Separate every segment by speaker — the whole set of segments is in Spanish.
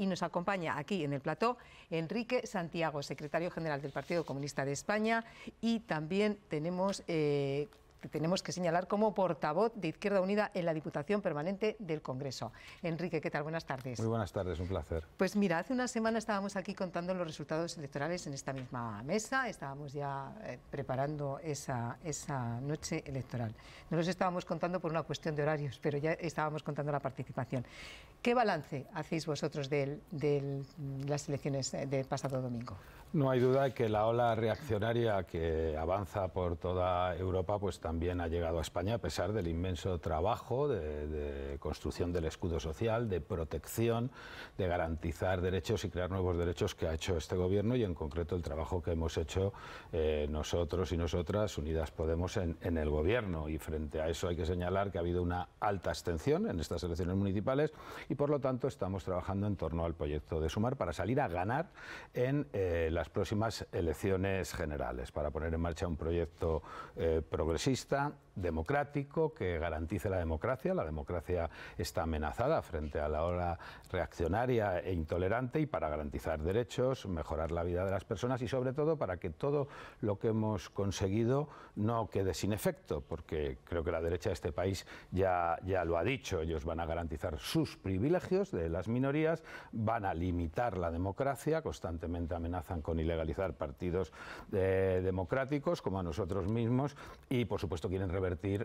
Speaker 1: y nos acompaña aquí en el plató Enrique Santiago, secretario general del Partido Comunista de España y también tenemos... Eh, que tenemos que señalar como portavoz de Izquierda Unida en la Diputación Permanente del Congreso. Enrique, ¿qué tal? Buenas tardes. Muy
Speaker 2: buenas tardes, un placer.
Speaker 1: Pues mira, hace una semana estábamos aquí contando los resultados electorales en esta misma mesa, estábamos ya eh, preparando esa, noche electoral. No los estábamos contando por una cuestión de horarios, pero ya estábamos contando la participación. ¿Qué balance hacéis vosotros de las elecciones eh, del pasado domingo?
Speaker 2: No hay duda de que la ola reaccionaria que avanza por toda Europa pues también ha llegado a España a pesar del inmenso trabajo de, construcción del escudo social, de protección, de garantizar derechos y crear nuevos derechos que ha hecho este gobierno y en concreto el trabajo que hemos hecho eh, nosotros y nosotras, Unidas Podemos, en, el gobierno. Y frente a eso hay que señalar que ha habido una alta abstención en estas elecciones municipales y por lo tanto estamos trabajando en torno al proyecto de Sumar para salir a ganar en eh, la las próximas elecciones generales para poner en marcha un proyecto eh, progresista democrático que garantice la democracia. La democracia está amenazada frente a la ola reaccionaria e intolerante y para garantizar derechos, mejorar la vida de las personas y sobre todo para que todo lo que hemos conseguido no quede sin efecto, porque creo que la derecha de este país ya, ya lo ha dicho, ellos van a garantizar sus privilegios de las minorías, van a limitar la democracia, constantemente amenazan con ilegalizar partidos eh, democráticos como a nosotros mismos y por supuesto quieren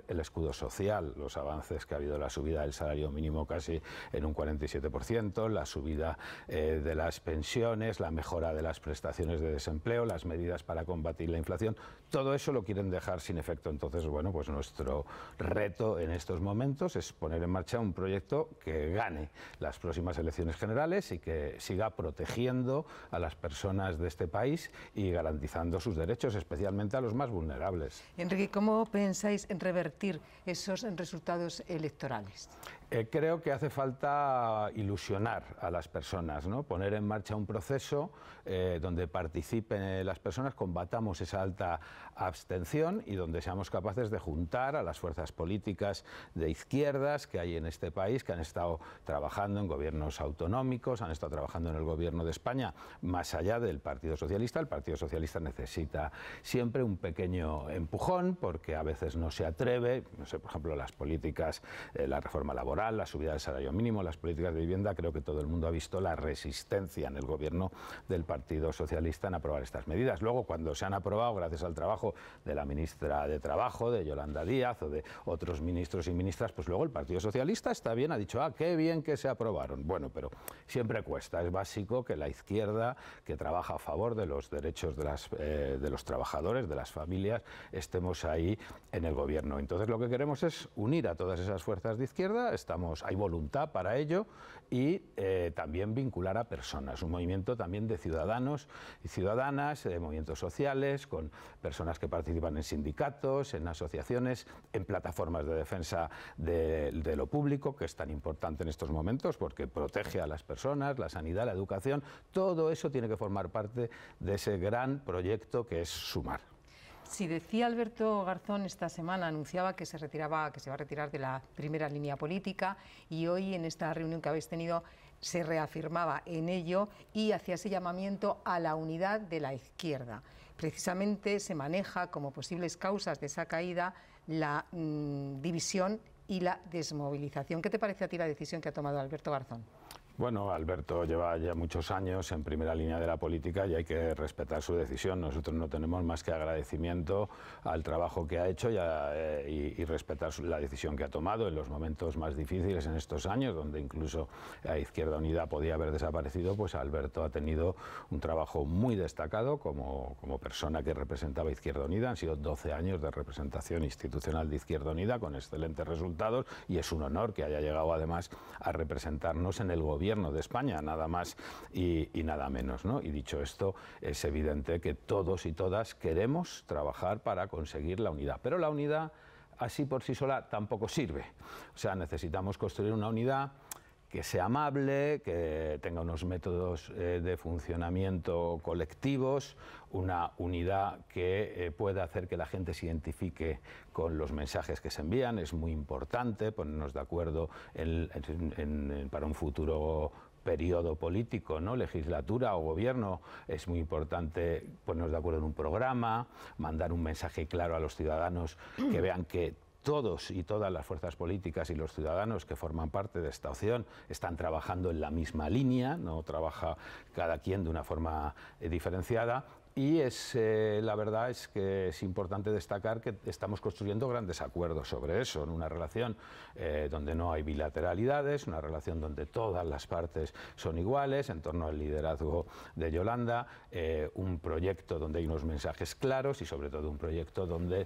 Speaker 2: el escudo social, los avances que ha habido, la subida del salario mínimo casi en un 47%, la subida eh, de las pensiones, la mejora de las prestaciones de desempleo, las medidas para combatir la inflación, todo eso lo quieren dejar sin efecto. Entonces, bueno, pues nuestro reto en estos momentos es poner en marcha un proyecto que gane las próximas elecciones generales y que siga protegiendo a las personas de este país y garantizando sus derechos, especialmente a los más vulnerables.
Speaker 1: Enrique, ¿cómo pensáis en revertir esos resultados electorales?
Speaker 2: Eh, creo que hace falta ilusionar a las personas, poner en marcha un proceso eh, donde participen eh, las personas, combatamos esa alta abstención y donde seamos capaces de juntar a las fuerzas políticas de izquierdas que hay en este país, que han estado trabajando en gobiernos autonómicos, han estado trabajando en el gobierno de España, más allá del Partido Socialista. El Partido Socialista necesita siempre un pequeño empujón porque a veces no se atreve, no sé, por ejemplo, las políticas, la reforma laboral, la subida del salario mínimo, las políticas de vivienda, creo que todo el mundo ha visto la resistencia en el gobierno del Partido Socialista en aprobar estas medidas. Luego, cuando se han aprobado, gracias al trabajo de la ministra de Trabajo, de Yolanda Díaz o de otros ministros y ministras, pues luego el Partido Socialista está bien, ha dicho, ah, qué bien que se aprobaron. Bueno, pero siempre cuesta. Es básico que la izquierda, que trabaja a favor de los derechos de, las, eh, de los trabajadores, de las familias, estemos ahí en el gobierno. Entonces, lo que queremos es unir a todas esas fuerzas de izquierda, hay voluntad para ello y eh, también vincular a personas, un movimiento también de ciudadanos y ciudadanas, de eh, movimientos sociales, con personas que participan en sindicatos, en asociaciones, en plataformas de defensa de lo público, que es tan importante en estos momentos porque protege a las personas, la sanidad, la educación, todo eso tiene que formar parte de ese gran proyecto que es sumar.
Speaker 1: Si decía Alberto Garzón esta semana, anunciaba que se retiraba, que se va a retirar de la primera línea política y hoy en esta reunión que habéis tenido se reafirmaba en ello y hacía ese llamamiento a la unidad de la izquierda. Precisamente se maneja como posibles causas de esa caída la mm, división y la desmovilización. ¿Qué te parece a ti la decisión que ha tomado Alberto Garzón?
Speaker 2: Bueno, Alberto lleva ya muchos años en primera línea de la política y hay que respetar su decisión. Nosotros no tenemos más que agradecimiento al trabajo que ha hecho y, eh, respetar la decisión que ha tomado en los momentos más difíciles en estos años, donde incluso a Izquierda Unida podía haber desaparecido, pues Alberto ha tenido un trabajo muy destacado como, como persona que representaba Izquierda Unida. Han sido 12 años de representación institucional de Izquierda Unida con excelentes resultados y es un honor que haya llegado además a representarnos en el gobierno de España, nada más y, nada menos. ¿no? Y dicho esto, es evidente que todos y todas queremos trabajar para conseguir la unidad. Pero la unidad así por sí sola tampoco sirve. O sea, necesitamos construir una unidad que sea amable, que tenga unos métodos eh, de funcionamiento colectivos, una unidad que eh, pueda hacer que la gente se identifique con los mensajes que se envían. Es muy importante ponernos de acuerdo para un futuro periodo político, ¿no? legislatura o gobierno, es muy importante ponernos de acuerdo en un programa, mandar un mensaje claro a los ciudadanos que vean que todos y todas las fuerzas políticas y los ciudadanos que forman parte de esta opción están trabajando en la misma línea, no trabaja cada quien de una forma eh, diferenciada y es, eh, la verdad es que es importante destacar que estamos construyendo grandes acuerdos sobre eso, en una relación eh, donde no hay bilateralidades, una relación donde todas las partes son iguales, en torno al liderazgo de Yolanda, eh, un proyecto donde hay unos mensajes claros y sobre todo un proyecto donde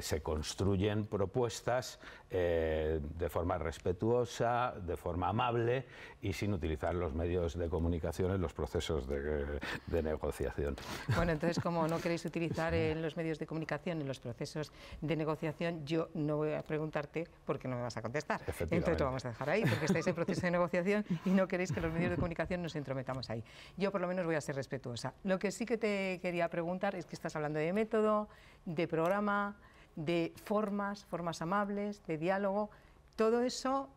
Speaker 2: se construyen propuestas de forma respetuosa, de forma amable y sin utilizar los medios de comunicación en los procesos de negociación.
Speaker 1: Bueno, entonces, como no queréis utilizar en eh, los medios de comunicación, en los procesos de negociación, yo no voy a preguntarte porque no me vas a contestar. Entonces lo vamos a dejar ahí, porque estáis en proceso de negociación y no queréis que los medios de comunicación nos entrometamos ahí. Yo por lo menos voy a ser respetuosa. Lo que sí que te quería preguntar es que estás hablando de método, de programa, de formas, formas amables, de diálogo. Todo eso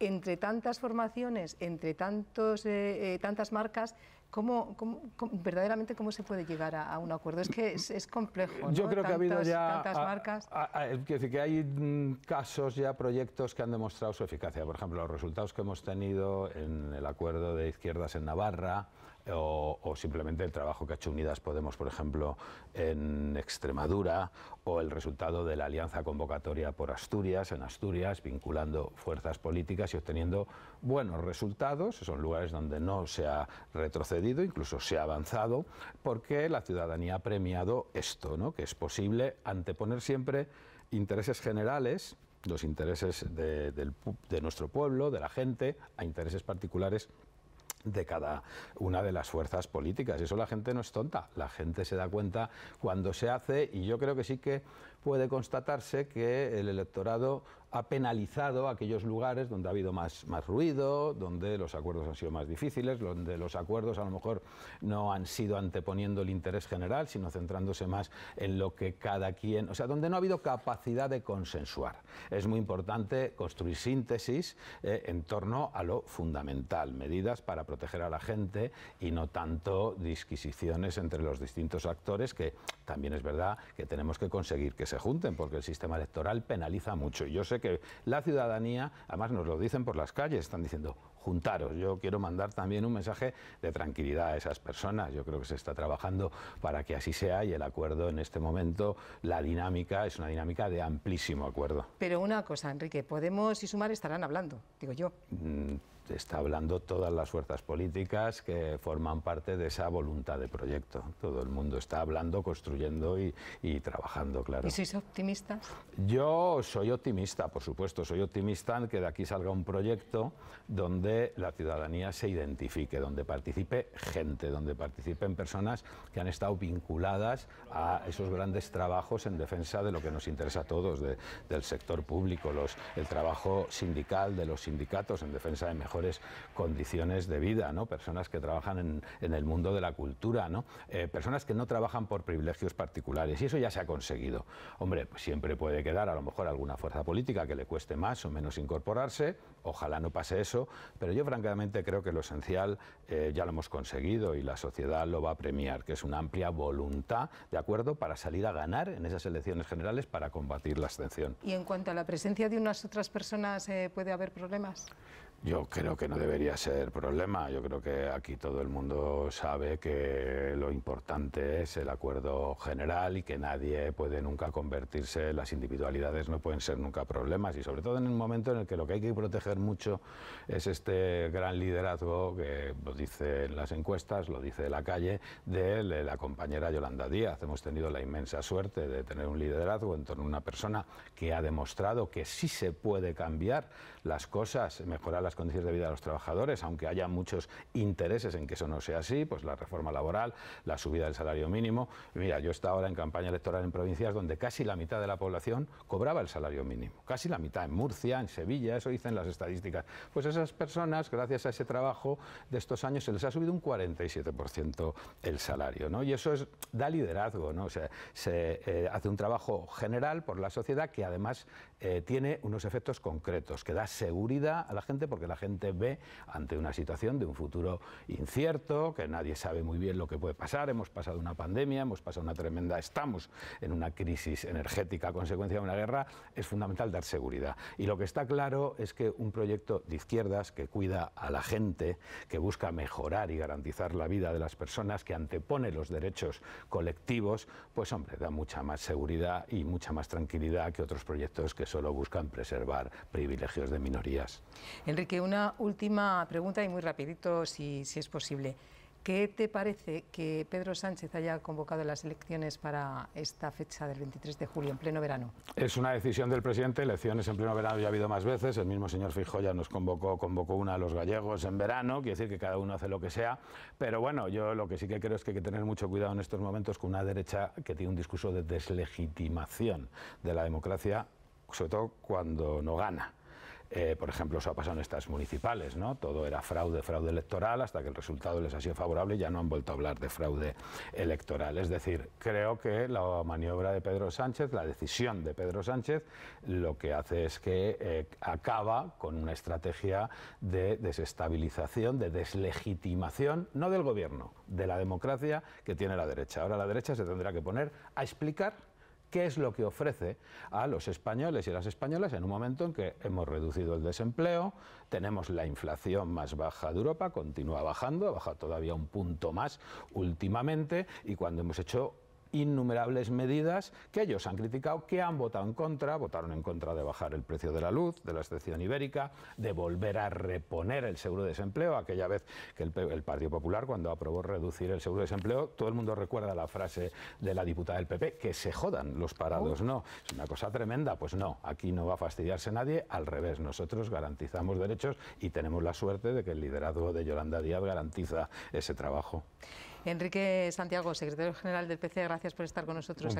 Speaker 1: entre tantas formaciones, entre tantos, eh, eh, tantas marcas, ¿Cómo, verdaderamente cómo se puede llegar a, un acuerdo? Es que es, complejo. Yo creo que ha habido ya ah,
Speaker 2: marcas. Ah, ah, eh, que hay mm, casos ya proyectos que han demostrado su eficacia. Por ejemplo, los resultados que hemos tenido en el acuerdo de izquierdas en Navarra, o, simplemente el trabajo que ha hecho Unidas Podemos, por ejemplo, en Extremadura, o el resultado de la alianza convocatoria por Asturias, en Asturias, vinculando fuerzas políticas y obteniendo buenos resultados. Son lugares donde no se ha retrocedido, incluso se ha avanzado, porque la ciudadanía ha premiado esto, ¿no? que es posible anteponer siempre intereses generales los intereses de nuestro pueblo, de la gente, a intereses particulares de cada una de las fuerzas políticas. Eso la gente no es tonta, la gente se da cuenta cuando se hace y yo creo que sí que puede constatarse que el electorado ha penalizado aquellos lugares donde ha habido más, más ruido, donde los acuerdos han sido más difíciles, donde los acuerdos a lo mejor no han sido anteponiendo el interés general, sino centrándose más en lo que cada quien, o sea, donde no ha habido capacidad de consensuar. Es muy importante construir síntesis eh, en torno a lo fundamental, medidas para proteger a la gente y no tanto disquisiciones entre los distintos actores, que también es verdad que tenemos que conseguir que se junten, porque el sistema electoral penaliza mucho. Y yo que la ciudadanía, además nos lo dicen por las calles, están diciendo, juntaros. Yo quiero mandar también un mensaje de tranquilidad a esas personas. Yo creo que se está trabajando para que así sea y el acuerdo en este momento, la dinámica es una dinámica de amplísimo acuerdo.
Speaker 1: Pero una cosa, Enrique, Podemos y Sumar estarán hablando,
Speaker 2: digo yo. Mm, está hablando todas las fuerzas políticas que forman parte de esa voluntad de proyecto. Todo el mundo está hablando, construyendo y, trabajando, claro. ¿Y sois
Speaker 1: optimistas?
Speaker 2: Yo soy optimista, por supuesto. Soy optimista en que de aquí salga un proyecto donde la ciudadanía se identifique, donde participe gente, donde participen personas que han estado vinculadas a esos grandes trabajos en defensa de lo que nos interesa a todos, del sector público, el trabajo sindical de los sindicatos en defensa de mejor mejores condiciones de vida, ¿no? personas que trabajan en, el mundo de la cultura, eh, personas que no trabajan por privilegios particulares, y eso ya se ha conseguido. Hombre, pues siempre puede quedar a lo mejor alguna fuerza política que le cueste más o menos incorporarse, ojalá no pase eso, pero yo francamente creo que lo esencial eh, ya lo hemos conseguido y la sociedad lo va a premiar, que es una amplia voluntad, ¿de acuerdo?, para salir a ganar en esas elecciones generales para combatir la abstención.
Speaker 1: ¿Y en cuanto a la presencia de unas otras personas eh, puede haber problemas?
Speaker 2: Yo creo que no debería ser problema. Yo creo que aquí todo el mundo sabe que lo importante es el acuerdo general y que nadie puede nunca convertirse, las individualidades no pueden ser nunca problemas. Y sobre todo en un momento en el que lo que hay que proteger mucho es este gran liderazgo que lo pues, dicen las encuestas, lo dice la calle, de la compañera Yolanda Díaz. Hemos tenido la inmensa suerte de tener un liderazgo en torno a una persona que ha demostrado que sí se puede cambiar las cosas, mejorar las condiciones de vida de los trabajadores, aunque haya muchos intereses en que eso no sea así, pues la reforma laboral, la subida del salario mínimo. Mira, yo estaba ahora en campaña electoral en provincias donde casi la mitad de la población cobraba el salario mínimo, casi la mitad en Murcia, en Sevilla, eso dicen las estadísticas. Pues esas personas, gracias a ese trabajo de estos años, se les ha subido un 47% el salario, ¿no? Y eso es, da liderazgo, ¿no? O sea, se eh, hace un trabajo general por la sociedad que además eh, tiene unos efectos concretos, que da seguridad a la gente porque la gente ve ante una situación de un futuro incierto, que nadie sabe muy bien lo que puede pasar. Hemos pasado una pandemia, hemos pasado una tremenda, estamos en una crisis energética a consecuencia de una guerra. Es fundamental dar seguridad. Y lo que está claro es que un proyecto de izquierdas que cuida a la gente, que busca mejorar y garantizar la vida de las personas, que antepone los derechos colectivos, pues hombre, da mucha más seguridad y mucha más tranquilidad que otros proyectos que solo buscan preservar privilegios de minorías
Speaker 1: una última pregunta y muy rapidito, si, es posible. ¿Qué te parece que Pedro Sánchez haya convocado las elecciones para esta fecha del 23 de julio, en pleno verano?
Speaker 2: Es una decisión del presidente. Elecciones en pleno verano ya ha habido más veces. El mismo señor Fijo ya nos convocó, convocó una a los gallegos en verano. Quiere decir que cada uno hace lo que sea. Pero bueno, yo lo que sí que creo es que hay que tener mucho cuidado en estos momentos con una derecha que tiene un discurso de deslegitimación de la democracia, sobre todo cuando no gana. Eh, por ejemplo, eso ha pasado en estas municipales, ¿no? Todo era fraude, fraude electoral, hasta que el resultado les ha sido favorable y ya no han vuelto a hablar de fraude electoral. Es decir, creo que la maniobra de Pedro Sánchez, la decisión de Pedro Sánchez, lo que hace es que eh, acaba con una estrategia de desestabilización, de deslegitimación, no del gobierno, de la democracia que tiene la derecha. Ahora la derecha se tendrá que poner a explicar qué es lo que ofrece a los españoles y a las españolas en un momento en que hemos reducido el desempleo, tenemos la inflación más baja de Europa, continúa bajando, ha bajado todavía un punto más últimamente y cuando hemos hecho innumerables medidas que ellos han criticado, que han votado en contra, votaron en contra de bajar el precio de la luz, de la excepción ibérica, de volver a reponer el seguro de desempleo, aquella vez que el, Partido Popular cuando aprobó reducir el seguro de desempleo, todo el mundo recuerda la frase de la diputada del PP, que se jodan los parados, no, es una cosa tremenda, pues no, aquí no va a fastidiarse nadie, al revés, nosotros garantizamos derechos y tenemos la suerte de que el liderazgo de Yolanda Díaz garantiza ese trabajo.
Speaker 1: Enrique Santiago, secretario general del PC, gracias por estar con nosotros